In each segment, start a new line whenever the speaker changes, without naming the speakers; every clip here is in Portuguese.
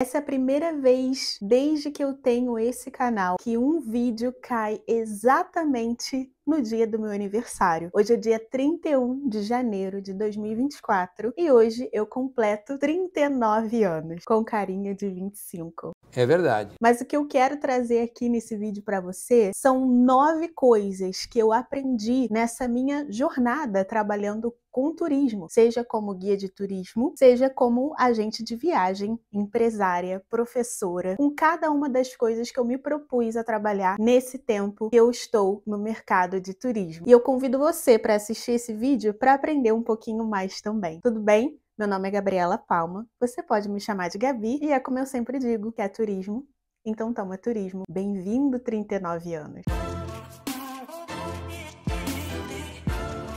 Essa é a primeira vez desde que eu tenho esse canal que um vídeo cai exatamente no dia do meu aniversário. Hoje é dia 31 de janeiro de 2024 e hoje eu completo 39 anos, com carinha de 25. É verdade. Mas o que eu quero trazer aqui nesse vídeo para você são nove coisas que eu aprendi nessa minha jornada trabalhando com turismo, seja como guia de turismo, seja como agente de viagem, empresária, professora, com cada uma das coisas que eu me propus a trabalhar nesse tempo que eu estou no mercado mercado de turismo. E eu convido você para assistir esse vídeo para aprender um pouquinho mais também. Tudo bem? Meu nome é Gabriela Palma, você pode me chamar de Gabi, e é como eu sempre digo, que é turismo, então toma turismo. Bem-vindo, 39 anos!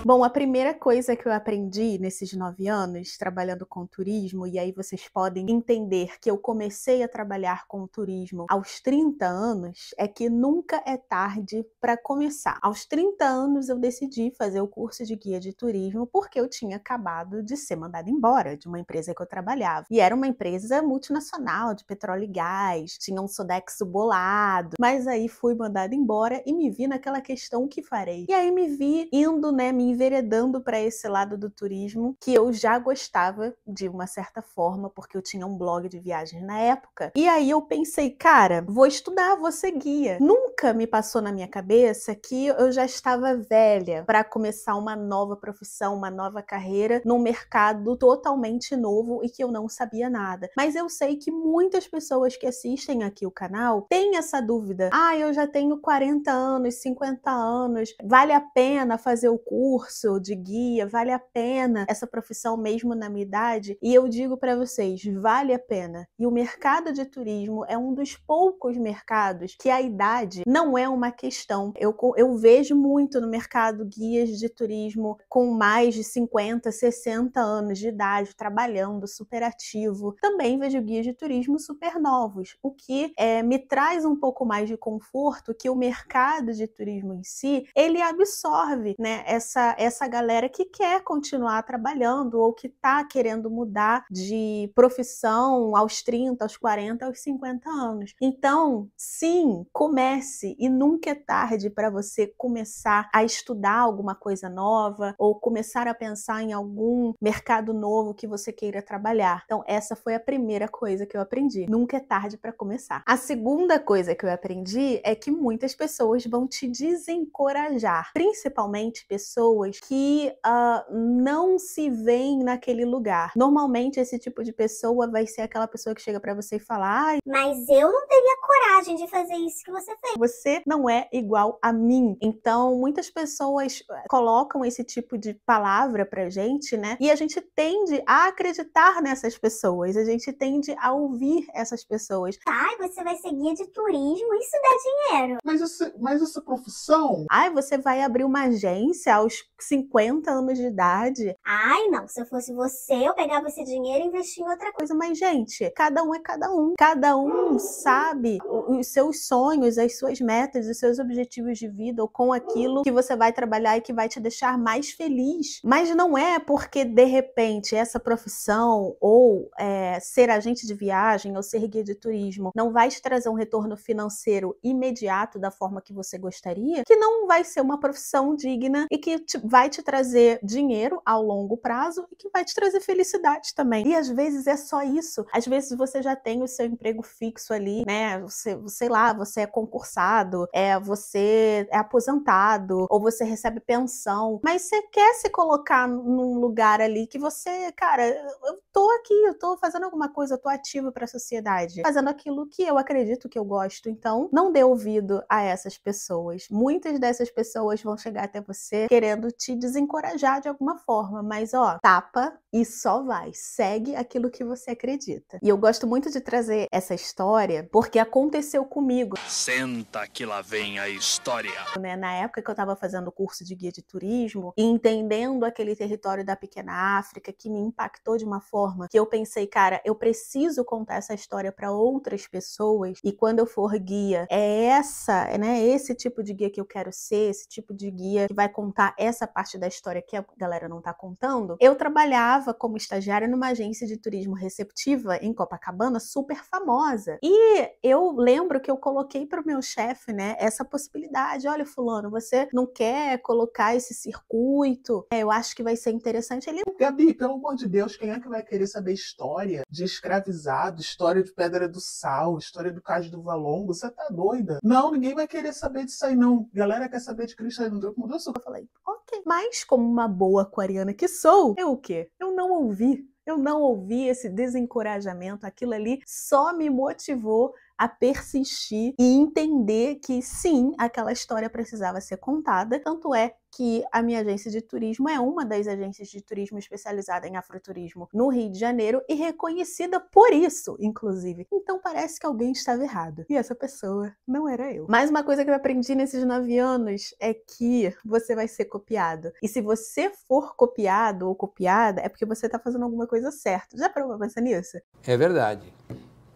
Bom, a primeira coisa que eu aprendi nesses nove anos trabalhando com turismo, e aí vocês podem entender que eu comecei a trabalhar com turismo aos 30 anos, é que nunca é tarde para começar. Aos 30 anos eu decidi fazer o curso de guia de turismo porque eu tinha acabado de ser mandada embora de uma empresa que eu trabalhava. E era uma empresa multinacional de petróleo e gás, tinha um sodexo bolado, mas aí fui mandada embora e me vi naquela questão o que farei. E aí me vi indo, né, minha enveredando para esse lado do turismo que eu já gostava de uma certa forma, porque eu tinha um blog de viagens na época. E aí eu pensei, cara, vou estudar, vou ser guia. Nunca me passou na minha cabeça que eu já estava velha para começar uma nova profissão, uma nova carreira num mercado totalmente novo e que eu não sabia nada. Mas eu sei que muitas pessoas que assistem aqui o canal têm essa dúvida. Ah, eu já tenho 40 anos, 50 anos, vale a pena fazer o curso? curso de guia, vale a pena essa profissão mesmo na minha idade? E eu digo para vocês, vale a pena. E o mercado de turismo é um dos poucos mercados que a idade não é uma questão. Eu, eu vejo muito no mercado guias de turismo com mais de 50, 60 anos de idade, trabalhando, super ativo. Também vejo guias de turismo super novos, o que é, me traz um pouco mais de conforto que o mercado de turismo em si, ele absorve né, essa essa galera que quer continuar trabalhando ou que está querendo mudar de profissão aos 30, aos 40, aos 50 anos. Então, sim, comece e nunca é tarde para você começar a estudar alguma coisa nova ou começar a pensar em algum mercado novo que você queira trabalhar. Então, essa foi a primeira coisa que eu aprendi. Nunca é tarde para começar. A segunda coisa que eu aprendi é que muitas pessoas vão te desencorajar, principalmente pessoas pessoas que uh, não se veem naquele lugar. Normalmente, esse tipo de pessoa vai ser aquela pessoa que chega para você e fala: Mas eu não teria coragem de fazer isso que você fez. Você não é igual a mim. Então, muitas pessoas eh, colocam esse tipo de palavra pra gente, né? E a gente tende a acreditar nessas pessoas, a gente tende a ouvir essas pessoas. Ai, você vai ser guia de turismo, isso dá dinheiro. Mas, esse, mas essa é profissão. Ai, você vai abrir uma agência aos 50 anos de idade. Ai, não, se eu fosse você, eu pegava esse dinheiro e investia em outra coisa. Mas, gente, cada um é cada um. Cada um sabe os seus sonhos, as suas metas, os seus objetivos de vida ou com aquilo que você vai trabalhar e que vai te deixar mais feliz. Mas não é porque, de repente, essa profissão ou é, ser agente de viagem ou ser guia de turismo não vai te trazer um retorno financeiro imediato da forma que você gostaria, que não vai ser uma profissão digna e que te vai te trazer dinheiro ao longo prazo e que vai te trazer felicidade também. E às vezes é só isso. Às vezes você já tem o seu emprego fixo ali, né? Você, sei lá, você é concursado, é você é aposentado ou você recebe pensão, mas você quer se colocar num lugar ali que você, cara, eu tô aqui, eu tô fazendo alguma coisa, eu tô ativo para a sociedade, fazendo aquilo que eu acredito que eu gosto. Então, não dê ouvido a essas pessoas. Muitas dessas pessoas vão chegar até você querendo querendo te desencorajar de alguma forma, mas ó, tapa e só vai, segue aquilo que você acredita. E eu gosto muito de trazer essa história porque aconteceu comigo. Senta que lá vem a história. Né? Na época que eu estava fazendo o curso de guia de turismo, entendendo aquele território da pequena África que me impactou de uma forma que eu pensei, cara, eu preciso contar essa história para outras pessoas e quando eu for guia, é essa, né, esse tipo de guia que eu quero ser, esse tipo de guia que vai contar essa essa parte da história que a galera não tá contando, eu trabalhava como estagiária numa agência de turismo receptiva em Copacabana, super famosa. E eu lembro que eu coloquei pro meu chefe, né, essa possibilidade. Olha, fulano, você não quer colocar esse circuito? É, eu acho que vai ser interessante. Ele... Gabi, pelo amor de Deus, quem é que vai querer saber história de escravizado, história de Pedra do Sal, história do Cais do Valongo? Você tá doida? Não, ninguém vai querer saber disso aí, não. Galera quer saber de Cristo aí no Drop Mudou Eu falei, ok. Mas, como uma boa aquariana que sou, eu é o quê? Eu não ouvi. Eu não ouvi esse desencorajamento, aquilo ali só me motivou a persistir e entender que sim, aquela história precisava ser contada. Tanto é que a minha agência de turismo é uma das agências de turismo especializada em afroturismo no Rio de Janeiro e reconhecida por isso, inclusive. Então parece que alguém estava errado. E essa pessoa não era eu. Mais uma coisa que eu aprendi nesses nove anos é que você vai ser copiado. E se você for copiado ou copiada, é porque você está fazendo alguma coisa certa. Já parou pra pensar nisso? É verdade.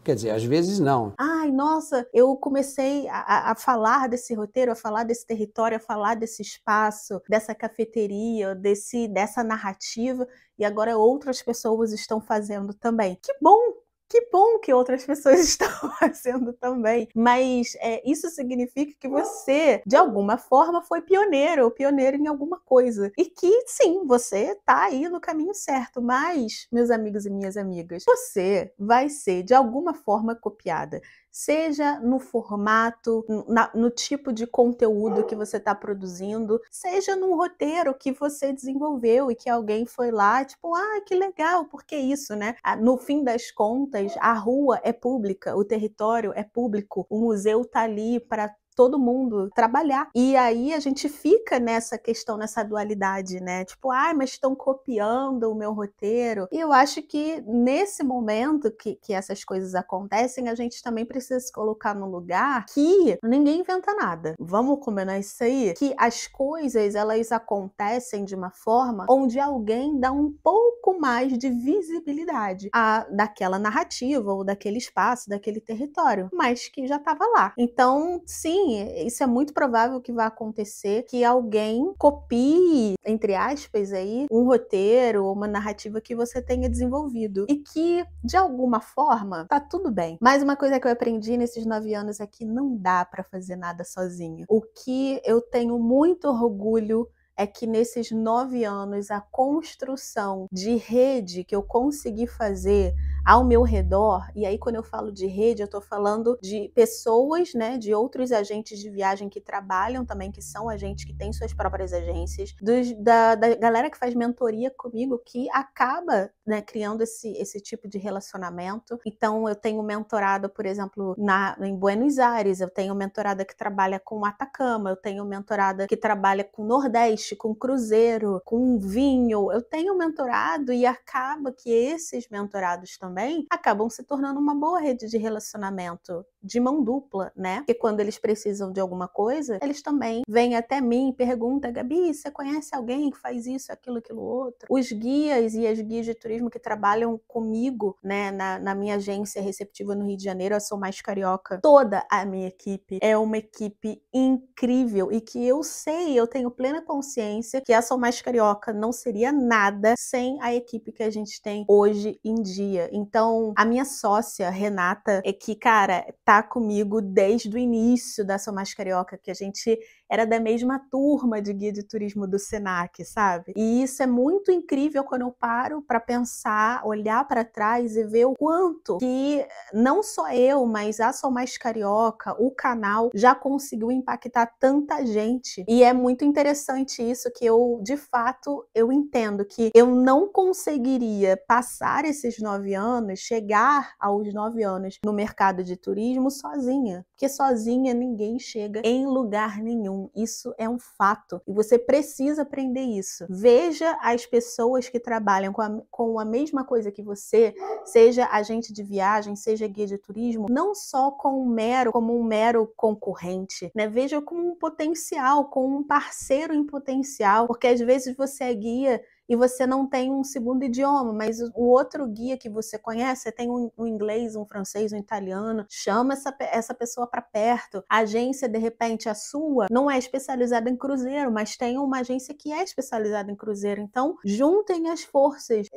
Quer dizer, às vezes não. Ai, nossa, eu comecei a, a falar desse roteiro, a falar desse território, a falar desse espaço, dessa cafeteria, desse, dessa narrativa, e agora outras pessoas estão fazendo também. Que bom que bom que outras pessoas estão fazendo também. Mas é, isso significa que você, de alguma forma, foi pioneiro ou pioneiro em alguma coisa. E que sim, você está aí no caminho certo. Mas, meus amigos e minhas amigas, você vai ser de alguma forma copiada seja no formato, na, no tipo de conteúdo que você está produzindo, seja num roteiro que você desenvolveu e que alguém foi lá, tipo, ah, que legal, porque isso, né? No fim das contas, a rua é pública, o território é público, o museu tá ali para todo mundo trabalhar. E aí a gente fica nessa questão, nessa dualidade, né? Tipo, ah, mas estão copiando o meu roteiro. E eu acho que nesse momento que, que essas coisas acontecem, a gente também precisa se colocar num lugar que ninguém inventa nada. Vamos combinar isso aí? Que as coisas, elas acontecem de uma forma onde alguém dá um pouco mais de visibilidade a, daquela narrativa ou daquele espaço, daquele território, mas que já estava lá. Então, sim, isso é muito provável que vá acontecer que alguém copie, entre aspas, aí, um roteiro ou uma narrativa que você tenha desenvolvido. E que, de alguma forma, tá tudo bem. Mas uma coisa que eu aprendi nesses nove anos é que não dá para fazer nada sozinho. O que eu tenho muito orgulho é que nesses nove anos a construção de rede que eu consegui fazer ao meu redor, e aí quando eu falo de rede, eu estou falando de pessoas, né, de outros agentes de viagem que trabalham também, que são agentes que têm suas próprias agências, dos, da, da galera que faz mentoria comigo, que acaba né, criando esse, esse tipo de relacionamento. Então, eu tenho mentorado, por exemplo, na, em Buenos Aires, eu tenho mentorada que trabalha com Atacama, eu tenho mentorada que trabalha com Nordeste, com Cruzeiro, com vinho. Eu tenho mentorado e acaba que esses mentorados também também, acabam se tornando uma boa rede de relacionamento de mão dupla, né? Porque quando eles precisam de alguma coisa, eles também vêm até mim e perguntam: Gabi, você conhece alguém que faz isso, aquilo, aquilo outro? Os guias e as guias de turismo que trabalham comigo, né, na, na minha agência receptiva no Rio de Janeiro, eu sou mais carioca. Toda a minha equipe é uma equipe incrível e que eu sei, eu tenho plena consciência que a Sou Mais Carioca não seria nada sem a equipe que a gente tem hoje em dia. Então, a minha sócia, Renata, é que, cara, tá comigo desde o início da Sou Carioca, que a gente era da mesma turma de guia de turismo do Senac, sabe? E isso é muito incrível quando eu paro para pensar, olhar para trás e ver o quanto que não só eu, mas a Sou Carioca, o canal já conseguiu impactar tanta gente. E é muito interessante isso que eu, de fato, eu entendo que eu não conseguiria passar esses nove anos anos, chegar aos nove anos no mercado de turismo sozinha. Porque sozinha ninguém chega em lugar nenhum. Isso é um fato. E você precisa aprender isso. Veja as pessoas que trabalham com a, com a mesma coisa que você, seja agente de viagem, seja guia de turismo, não só com um mero, como um mero concorrente, né? Veja como um potencial, como um parceiro em potencial, porque às vezes você é guia e você não tem um segundo idioma, mas o outro guia que você conhece, você tem um, um inglês, um francês, um italiano, chama essa, essa pessoa para perto. A agência, de repente, a sua, não é especializada em cruzeiro, mas tem uma agência que é especializada em cruzeiro. Então, juntem as forças.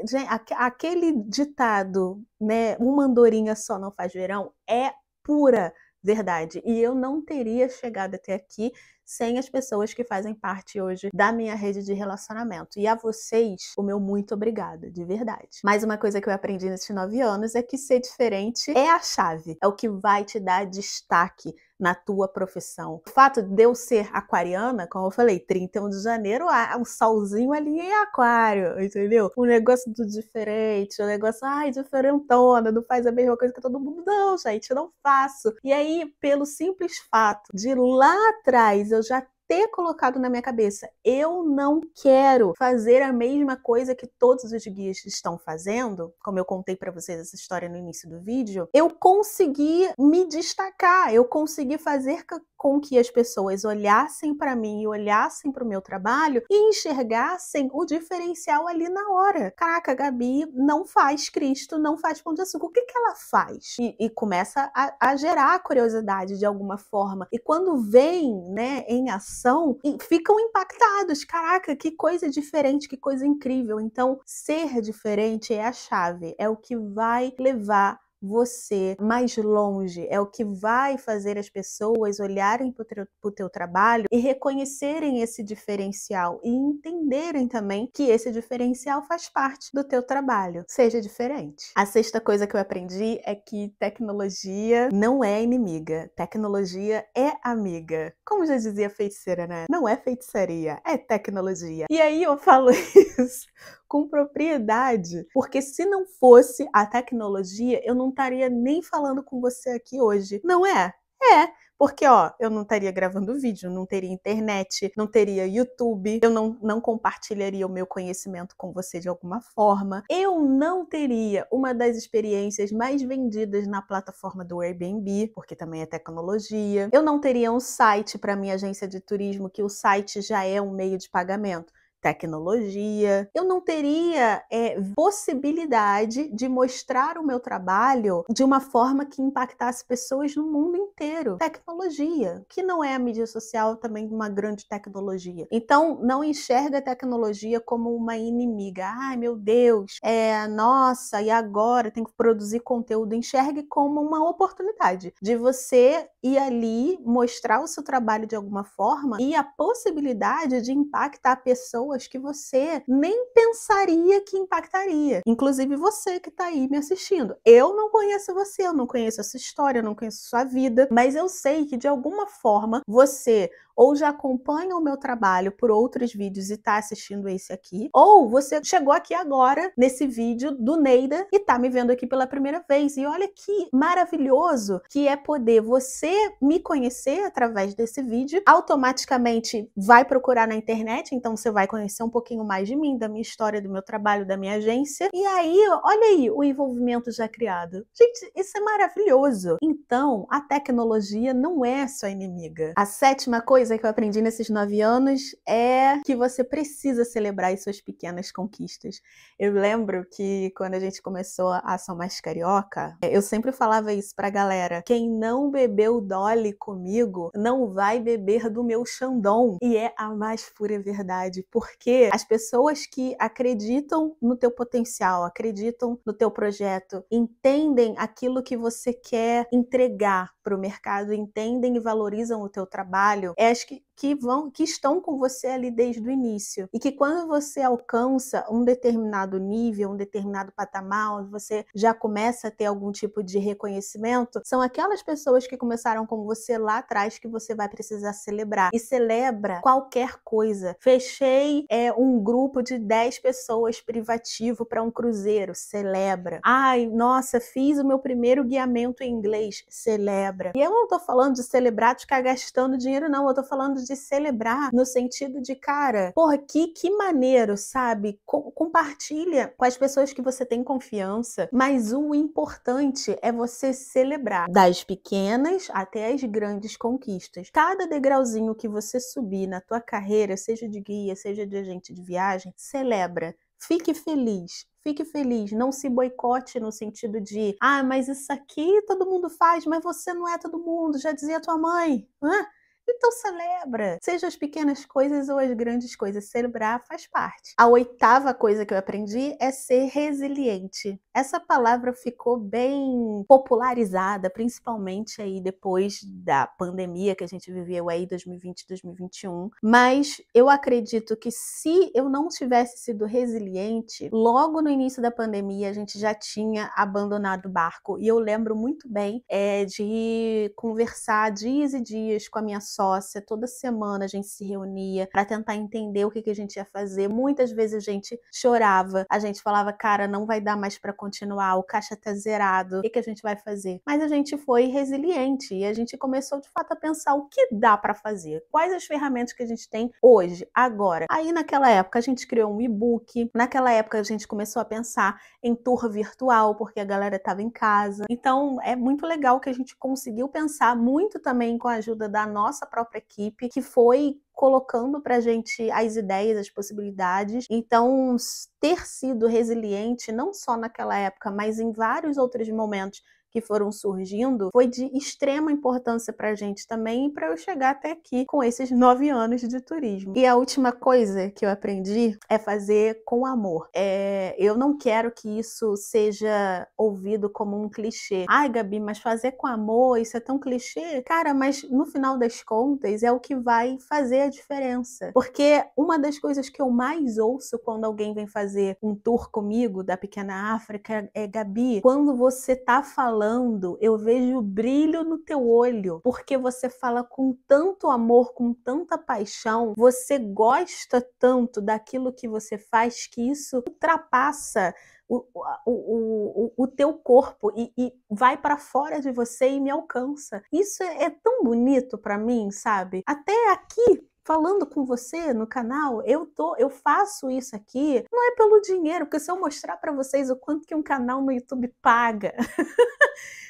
Aquele ditado, né? Uma andorinha só não faz verão, é pura verdade. E eu não teria chegado até aqui sem as pessoas que fazem parte hoje da minha rede de relacionamento. E a vocês, o meu muito obrigado, de verdade. Mais uma coisa que eu aprendi nesses nove anos é que ser diferente é a chave, é o que vai te dar destaque na tua profissão. O fato de eu ser aquariana, como eu falei, 31 de janeiro, há um solzinho ali em aquário, entendeu? Um negócio do diferente, um negócio, ai, diferentona, não faz a mesma coisa que todo mundo. Não, gente, eu não faço. E aí, pelo simples fato de lá atrás eu já ter colocado na minha cabeça. Eu não quero fazer a mesma coisa que todos os guias estão fazendo, como eu contei para vocês essa história no início do vídeo. Eu consegui me destacar, eu consegui fazer com que as pessoas olhassem para mim e olhassem para o meu trabalho e enxergassem o diferencial ali na hora. Caraca, Gabi não faz Cristo, não faz pão de açúcar. O que, que ela faz? E, e começa a, a gerar curiosidade de alguma forma. E quando vem, né, em ação e ficam impactados. Caraca, que coisa diferente, que coisa incrível. Então, ser diferente é a chave, é o que vai levar você mais longe, é o que vai fazer as pessoas olharem para o teu trabalho e reconhecerem esse diferencial e entenderem também que esse diferencial faz parte do teu trabalho, seja diferente. A sexta coisa que eu aprendi é que tecnologia não é inimiga, tecnologia é amiga. Como já dizia feiticeira, né? Não é feitiçaria, é tecnologia. E aí eu falo isso com propriedade, porque se não fosse a tecnologia, eu não estaria nem falando com você aqui hoje. Não é? É, porque ó, eu não estaria gravando vídeo, não teria internet, não teria YouTube, eu não, não compartilharia o meu conhecimento com você de alguma forma, eu não teria uma das experiências mais vendidas na plataforma do Airbnb, porque também é tecnologia, eu não teria um site para minha agência de turismo, que o site já é um meio de pagamento tecnologia, eu não teria é, possibilidade de mostrar o meu trabalho de uma forma que impactasse pessoas no mundo inteiro. Tecnologia, que não é a mídia social também uma grande tecnologia. Então, não enxerga a tecnologia como uma inimiga. Ai, meu Deus, é nossa, e agora tem que produzir conteúdo. Enxergue como uma oportunidade de você ir ali, mostrar o seu trabalho de alguma forma e a possibilidade de impactar pessoas pessoas que você nem pensaria que impactaria. Inclusive você que está aí me assistindo. Eu não conheço você, eu não conheço essa história, eu não conheço sua vida, mas eu sei que de alguma forma você ou já acompanha o meu trabalho por outros vídeos e está assistindo esse aqui, ou você chegou aqui agora nesse vídeo do Neida e está me vendo aqui pela primeira vez. E olha que maravilhoso que é poder você me conhecer através desse vídeo, automaticamente vai procurar na internet, então você vai conhecer um pouquinho mais de mim, da minha história, do meu trabalho, da minha agência. E aí, olha aí o envolvimento já criado. Gente, isso é maravilhoso. Então, a tecnologia não é sua inimiga. A sétima coisa coisa que eu aprendi nesses nove anos é que você precisa celebrar as suas pequenas conquistas. Eu lembro que quando a gente começou a Ação Mais Carioca, eu sempre falava isso pra galera: quem não bebeu Dolly comigo não vai beber do meu Xandão. E é a mais pura verdade, porque as pessoas que acreditam no teu potencial, acreditam no teu projeto, entendem aquilo que você quer entregar para o mercado, entendem e valorizam o teu trabalho, é mas que, que vão, que estão com você ali desde o início. E que quando você alcança um determinado nível, um determinado patamar, você já começa a ter algum tipo de reconhecimento, são aquelas pessoas que começaram com você lá atrás que você vai precisar celebrar. E celebra qualquer coisa. Fechei é, um grupo de 10 pessoas privativo para um cruzeiro, celebra. Ai, nossa, fiz o meu primeiro guiamento em inglês, celebra. E eu não tô falando de celebrar de ficar gastando dinheiro, não. Eu tô falando de celebrar no sentido de, cara, porra, que, que maneiro, sabe? Co compartilha com as pessoas que você tem confiança, mas o importante é você celebrar das pequenas até as grandes conquistas. Cada degrauzinho que você subir na tua carreira, seja de guia, seja de agente de viagem, celebra. Fique feliz, fique feliz, não se boicote no sentido de, ah, mas isso aqui todo mundo faz, mas você não é todo mundo, já dizia tua mãe. Hã? Então celebra, seja as pequenas coisas ou as grandes coisas, celebrar faz parte. A oitava coisa que eu aprendi é ser resiliente. Essa palavra ficou bem popularizada, principalmente aí depois da pandemia que a gente viveu aí 2020, 2021, mas eu acredito que se eu não tivesse sido resiliente, logo no início da pandemia a gente já tinha abandonado o barco e eu lembro muito bem é, de conversar dias e dias com a minha sócia, toda semana a gente se reunia para tentar entender o que, que a gente ia fazer. Muitas vezes a gente chorava, a gente falava, cara, não vai dar mais para continuar, o caixa tá zerado, o que, que a gente vai fazer? Mas a gente foi resiliente e a gente começou de fato a pensar o que dá para fazer, quais as ferramentas que a gente tem hoje, agora. Aí naquela época a gente criou um e-book, naquela época a gente começou a pensar em tour virtual, porque a galera estava em casa. Então é muito legal que a gente conseguiu pensar muito também com a ajuda da nossa própria equipe, que foi colocando para a gente as ideias, as possibilidades. Então, ter sido resiliente, não só naquela época, mas em vários outros momentos que foram surgindo foi de extrema importância para a gente também para eu chegar até aqui com esses nove anos de turismo. E a última coisa que eu aprendi é fazer com amor. É, eu não quero que isso seja ouvido como um clichê. Ai, Gabi, mas fazer com amor, isso é tão clichê. Cara, mas no final das contas é o que vai fazer a diferença. Porque uma das coisas que eu mais ouço quando alguém vem fazer um tour comigo da pequena África é Gabi, quando você tá falando falando, eu vejo o brilho no teu olho, porque você fala com tanto amor, com tanta paixão, você gosta tanto daquilo que você faz que isso ultrapassa o, o, o, o teu corpo e, e vai para fora de você e me alcança. Isso é, é tão bonito para mim, sabe? Até aqui falando com você no canal, eu tô, eu faço isso aqui, não é pelo dinheiro, porque se eu mostrar para vocês o quanto que um canal no YouTube paga,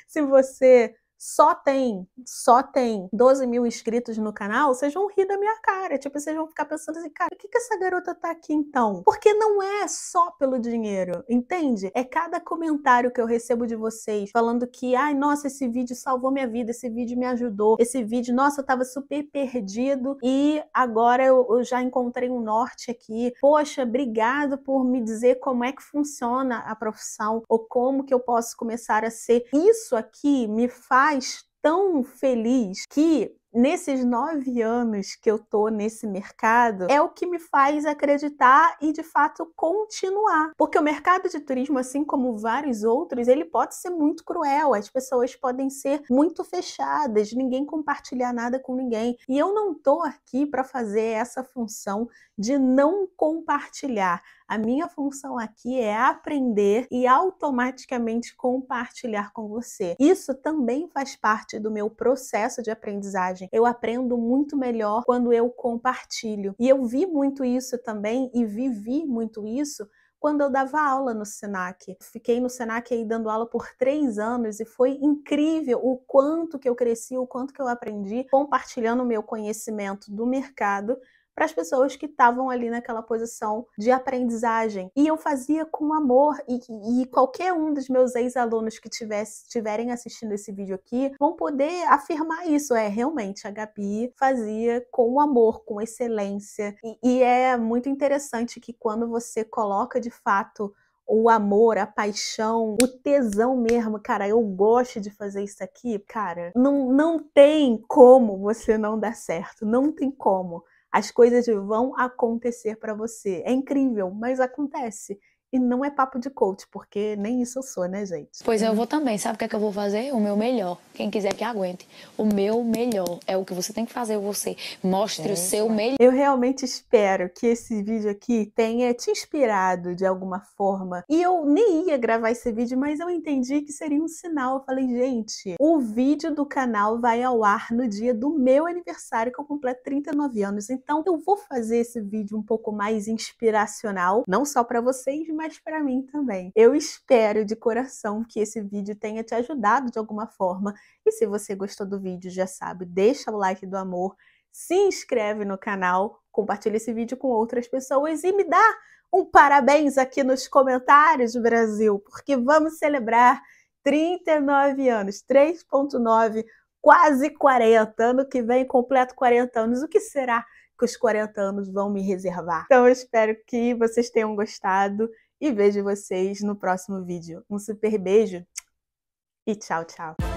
se você só tem, só tem 12 mil inscritos no canal, vocês vão rir da minha cara. Tipo, vocês vão ficar pensando assim, cara, por que, que essa garota tá aqui então? Porque não é só pelo dinheiro, entende? É cada comentário que eu recebo de vocês falando que, ai, nossa, esse vídeo salvou minha vida, esse vídeo me ajudou, esse vídeo, nossa, eu tava super perdido e agora eu, eu já encontrei um norte aqui. Poxa, obrigado por me dizer como é que funciona a profissão ou como que eu posso começar a ser. Isso aqui me faz faz tão feliz que nesses nove anos que eu tô nesse mercado é o que me faz acreditar e de fato continuar. Porque o mercado de turismo, assim como vários outros, ele pode ser muito cruel, as pessoas podem ser muito fechadas, ninguém compartilhar nada com ninguém. E eu não tô aqui para fazer essa função de não compartilhar. A minha função aqui é aprender e automaticamente compartilhar com você. Isso também faz parte do meu processo de aprendizagem. Eu aprendo muito melhor quando eu compartilho. E eu vi muito isso também e vivi muito isso quando eu dava aula no SENAC. Fiquei no SENAC aí dando aula por três anos e foi incrível o quanto que eu cresci, o quanto que eu aprendi compartilhando o meu conhecimento do mercado para as pessoas que estavam ali naquela posição de aprendizagem. E eu fazia com amor, e, e qualquer um dos meus ex-alunos que estiverem assistindo esse vídeo aqui vão poder afirmar isso. É, realmente, a Gabi fazia com amor, com excelência. e, e é muito interessante que quando você coloca de fato o amor, a paixão, o tesão mesmo, cara, eu gosto de fazer isso aqui, cara, não, não tem como você não dar certo, não tem como. As coisas vão acontecer para você. É incrível, mas acontece. E não é papo de coach, porque nem isso eu sou, né, gente? Pois é, eu uhum. vou também. Sabe o que é que eu vou fazer? O meu melhor. Quem quiser que aguente. O meu melhor. É o que você tem que fazer, você. Mostre é o seu melhor. Eu realmente espero que esse vídeo aqui tenha te inspirado de alguma forma. E eu nem ia gravar esse vídeo, mas eu entendi que seria um sinal. Eu falei, gente, o vídeo do canal vai ao ar no dia do meu aniversário, que eu completo 39 anos. Então eu vou fazer esse vídeo um pouco mais inspiracional, não só para vocês, mas para mim também. Eu espero de coração que esse vídeo tenha te ajudado de alguma forma. E se você gostou do vídeo, já sabe, deixa o like do amor, se inscreve no canal, compartilha esse vídeo com outras pessoas e me dá um parabéns aqui nos comentários, Brasil, porque vamos celebrar 39 anos, 3.9 quase 40, ano que vem completo 40 anos. O que será que os 40 anos vão me reservar? Então eu espero que vocês tenham gostado e vejo vocês no próximo vídeo. Um super beijo e tchau, tchau!